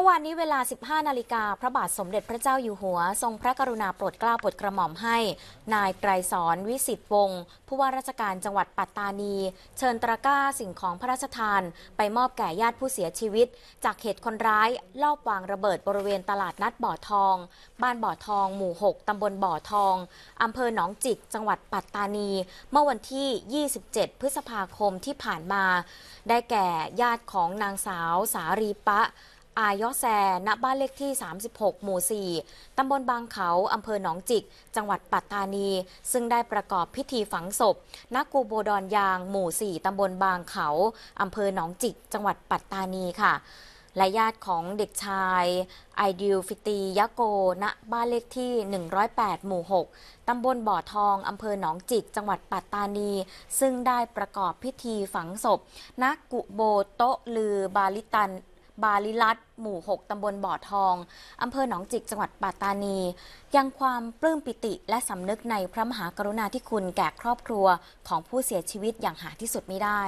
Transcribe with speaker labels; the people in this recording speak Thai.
Speaker 1: มื่อวานนี้เวลา 15 นาฬิกาพระบาทสมเด็จพระเจ้าอยู่หัว ทรงพระกรุณาโปรดเกล้าโปรดกระหม่อมให้ นายไกรสอนวิสิตวงศ์ผู้ว่าราชการจังหวัดปัตตานี เชิญตะกร้าสิ่งของพระราชทาน ไปมอบแก่ญาติผู้เสียชีวิต จากเหตุคนร้ายลอบวางระเบิดบริเวณตลาดนัดบ่อทอง บ้านบ่อทองหมู่ 6 ตำบลบ่อทองอำเภอหนองจิกจังหวัดปัตตานี เมื่อวันที่ 27 พฤษภาคมที่ผ่านมา ได้แก่ญาติของนางสาวสารีปะอายอแซณบ้านเลขที่ 36 หมู่ 4ตำบลบางเขาอำเภอหนองจิก จังหวัดปัตตานี ซึ่งได้ประกอบพิธีฝังศพณกูโบดอนยางหมู่4ตำบลบางเขาอำเภอหนองจิก จังหวัดปัตตานีค่ะและญาติของเด็กชายไอดิลฟิตียะโกณบ้านเลขที่108หมู่6ตำบลบ่อทองอำเภอหนองจิก จังหวัดปัตตานี ซึ่งได้ประกอบพิธีฝังศพ ณกุโบโตลือบาลิตันบาลิลัดหมู่6ตำบลบ่อทอง อำเภอหนองจิกจังหวัดปัตตานี ยังความปลื้มปิติและสำนึกในพระมหากรุณาธิคุณแก่ครอบครัวของผู้เสียชีวิตอย่างหาที่สุดไม่ได้